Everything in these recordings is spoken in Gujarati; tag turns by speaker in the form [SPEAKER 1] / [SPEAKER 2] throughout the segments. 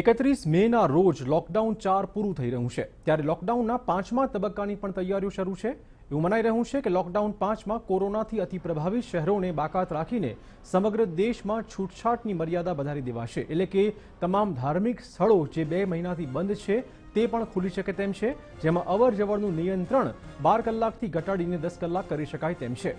[SPEAKER 1] એકત્રીસ મેના રોજ લોકડાઉન ચાર પૂરું થઈ રહ્યું છે ત્યારે લોકડાઉનના પાંચમા તબક્કાની પણ તૈયારીઓ શરૂ છે એવું મનાઈ રહ્યું છે કે લોકડાઉન પાંચમાં કોરોનાથી અતિ પ્રભાવિત શહેરોને બાકાત રાખીને સમગ્ર દેશમાં છૂટછાટની મર્યાદા વધારી દેવાશે એટલે કે તમામ ધાર્મિક સ્થળો જે બે મહિનાથી બંધ છે તે પણ ખુલી શકે તેમ છે જેમાં અવર જવરનું નિયંત્રણ બાર કલાકથી ઘટાડીને દસ કલાક કરી શકાય તેમ છે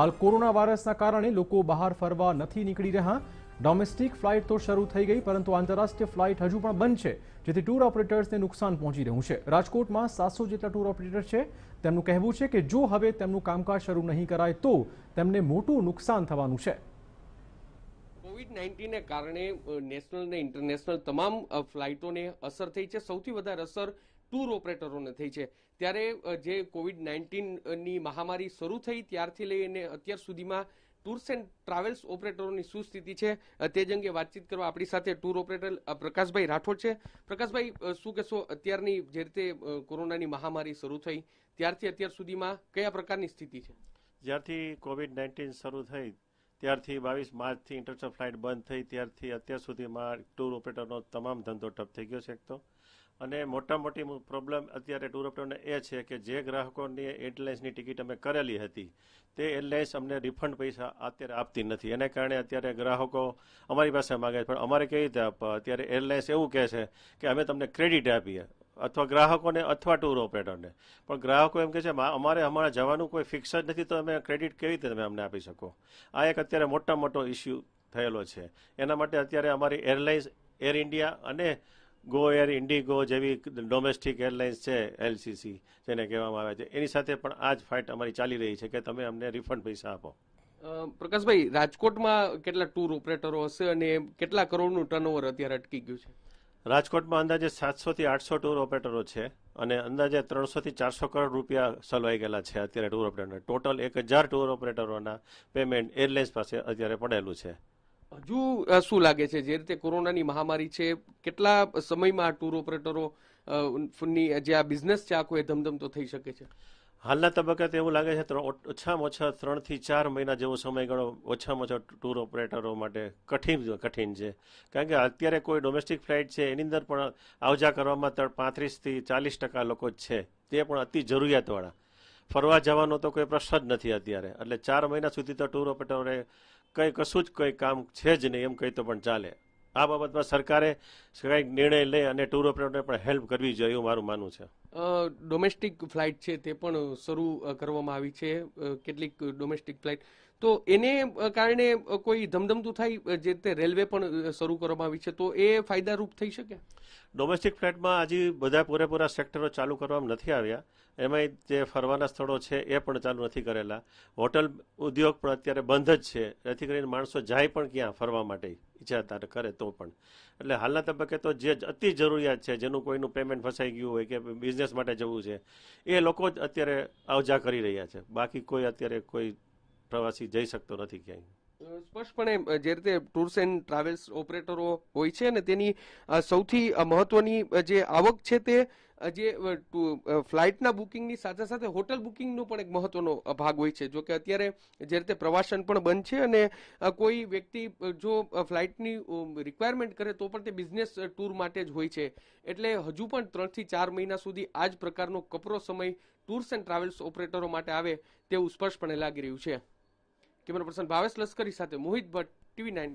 [SPEAKER 1] હાલ કોરોના વાયરસના કારણે લોકો બહાર ફરવા નથી નીકળી રહ્યા ડોમેસ્ટિક ફ્લાઇટ તો શરૂ થઈ ગઈ પરંતુ આંતરરાષ્ટ્રીય ફ્લાઇટ હજુ પણ બંધ છે જેથી ટૂર ઓપરેટર્સને નુકસાન પહોંચી રહ્યું છે રાજકોટમાં સાતસો જેટલા ટૂર ઓપરેટર છે તેમનું કહેવું છે કે જો હવે તેમનું કામકાજ શરૂ નહીં કરાય તો તેમને મોટું નુકસાન થવાનું છે
[SPEAKER 2] કોવિડ નાઇન્ટીનને કારણે નેશનલ ને ઇન્ટરનેશનલ તમામ ફ્લાઇટોને અસર થઈ છે સૌથી વધારે અસર ટૂર ઓપરેટરોને થઈ છે ત્યારે જે કોવિડ નાઇન્ટીનની મહામારી શરૂ થઈ ત્યારથી લઈને અત્યાર સુધીમાં ટુર્સ એન્ડ ટ્રાવેલ્સ ઓપરેટરોની શું સ્થિતિ છે તે અંગે વાતચીત કરવા આપણી સાથે ટૂર ઓપરેટર પ્રકાશભાઈ રાઠોડ છે પ્રકાશભાઈ શું કહેશો અત્યારની જે રીતે કોરોનાની મહામારી શરૂ થઈ ત્યારથી અત્યાર સુધીમાં કયા પ્રકારની સ્થિતિ છે
[SPEAKER 3] જ્યારથી કોવિડ નાઇન્ટીન શરૂ થઈ ત્યારથી બાવીસ માર્ચથી ઇન્ટરનેશનલ ફ્લાઇટ બંધ થઈ ત્યારથી અત્યાર સુધીમાં ટુર ઓપરેટરનો તમામ ધંધો ઠપ થઈ ગયો છે એક તો અને મોટા મોટી પ્રોબ્લેમ અત્યારે ટૂર ઓપરેટરને એ છે કે જે ગ્રાહકોની એરલાઇન્સની ટિકિટ અમે કરેલી હતી તે એરલાઇન્સ અમને રિફંડ પૈસા અત્યારે આપતી નથી એને કારણે અત્યારે ગ્રાહકો અમારી પાસે માગે છે પણ અમારે કેવી રીતે આપવા અત્યારે એરલાઇન્સ એવું કહે છે કે અમે તમને ક્રેડિટ આપીએ અથવા ગ્રાહકોને અથવા ટૂર ઓપરેટરને પણ ગ્રાહકો એમ કહે છે અમારે અમારા જવાનું કોઈ ફિક્સ જ નથી તો અમે ક્રેડિટ કેવી રીતે તમે અમને આપી શકો આ એક અત્યારે મોટા મોટો ઇસ્યુ થયેલો છે એના માટે અત્યારે અમારી એરલાઇન્સ એર ઇન્ડિયા અને ગો એર ઇન્ડિગો જેવી ડોમેસ્ટિક એરલાઇન્સ છે એલસીસી જેને કહેવામાં આવે છે એની સાથે પણ આ જ ફાઇટ અમારી ચાલી રહી છે કે તમે અમને રિફંડ પૈસા આપો
[SPEAKER 2] પ્રકાશભાઈ રાજકોટમાં કેટલા ટૂર ઓપરેટરો હશે અને
[SPEAKER 3] કેટલા કરોડનું ટર્નઓવર અત્યારે અટકી ગયું છે રાજકોટમાં અંદાજે સાતસોથી આઠસો ટૂર ઓપરેટરો છે અને અંદાજે ત્રણસોથી ચારસો કરોડ રૂપિયા સલવાઈ ગયેલા છે અત્યારે ટૂર ઓપરેટરને ટોટલ એક હજાર ટૂર ઓપરેટરોના પેમેન્ટ એરલાઇન્સ પાસે અત્યારે પડેલું છે
[SPEAKER 2] હજુ શું લાગે છે જે રીતે કોરોનાની મહામારી છે કેટલા સમયમાં આ ટૂર ઓપરેટરો
[SPEAKER 3] ની જે આ બિઝનેસ છે આખો એ તો થઈ શકે છે હાલના તબક્કા તો એવું લાગે છે ઓછામાં ઓછા ત્રણથી ચાર મહિના જેવો સમયગાળો ઓછામાં ઓછા ટૂર ઓપરેટરો માટે કઠિન કઠિન છે કારણ કે અત્યારે કોઈ ડોમેસ્ટિક ફ્લાઇટ છે એની અંદર પણ આવજા કરવામાં ત્રણ પાંત્રીસથી ચાલીસ ટકા લોકો જ છે તે પણ અતિ જરૂરિયાતવાળા ફરવા જવાનો તો કોઈ પ્રશ્ન જ નથી અત્યારે એટલે ચાર મહિના સુધી તો ટૂર ઓપરેટરે કંઈ કશું જ કંઈ કામ છે જ નહીં એમ કહી તો પણ ચાલે આ બાબતમાં સરકારે કંઈક નિર્ણય લઈ અને ટૂર ઓપરેટરને પણ હેલ્પ કરવી જોઈએ એવું મારું માનવું છે
[SPEAKER 2] ડોમેસ્ટિક ફ્લાઇટ છે તે પણ શરૂ કરવામાં આવી છે કેટલીક ડોમેસ્ટિક ફ્લાઇટ તો એને કારણે કોઈ ધમધમતું થાય જે તે રેલવે
[SPEAKER 3] પણ શરૂ કરવામાં આવી છે તો એ ફાયદારૂપ થઈ શકે ડોમેસ્ટિક ફ્લાઇટમાં હજી બધા પૂરેપૂરા સેક્ટરો ચાલુ કરવામાં નથી આવ્યા એમાંય જે ફરવાના સ્થળો છે એ પણ ચાલુ નથી કરેલા હોટલ ઉદ્યોગ પણ અત્યારે બંધ જ છે જેથી કરીને માણસો જાય પણ ક્યાં ફરવા માટે ઈચ્છા કરે તો પણ એટલે હાલના તબક્કે તો જે અતિ જરૂરિયાત છે જેનું કોઈનું પેમેન્ટ ફસાઈ ગયું હોય કે બિઝનેસ માટે જવું છે એ લોકો જ અત્યારે આવજા કરી રહ્યા છે બાકી કોઈ અત્યારે કોઈ પ્રવાસી જઈ શકતો નથી ક્યાંય
[SPEAKER 2] સ્પષ્ટપણે જે રીતે ટૂર્સ એન્ડ ટ્રાવેલ્સ ઓપરેટરો હોય છે અને તેની સૌથી મહત્વની જે આવક છે તે જે ફ્લાઇટના બુકિંગની સાથે સાથે હોટલ બુકિંગનો પણ એક મહત્વનો ભાગ હોય છે જોકે અત્યારે જે રીતે પ્રવાસન પણ બંધ છે અને કોઈ વ્યક્તિ જો ફ્લાઇટની રિક્વાયરમેન્ટ કરે તો પણ તે બિઝનેસ ટૂર માટે જ હોય છે એટલે હજુ પણ ત્રણથી ચાર મહિના સુધી આ જ પ્રકારનો કપરો સમય ટૂર્સ એન્ડ ટ્રાવેલ્સ ઓપરેટરો માટે આવે તેવું સ્પષ્ટપણે લાગી રહ્યું છે કેમેરા પર્સન ભાવેશ લશ્કરી સાથે મોહિત ભટ્ટ ટીવી નાઇન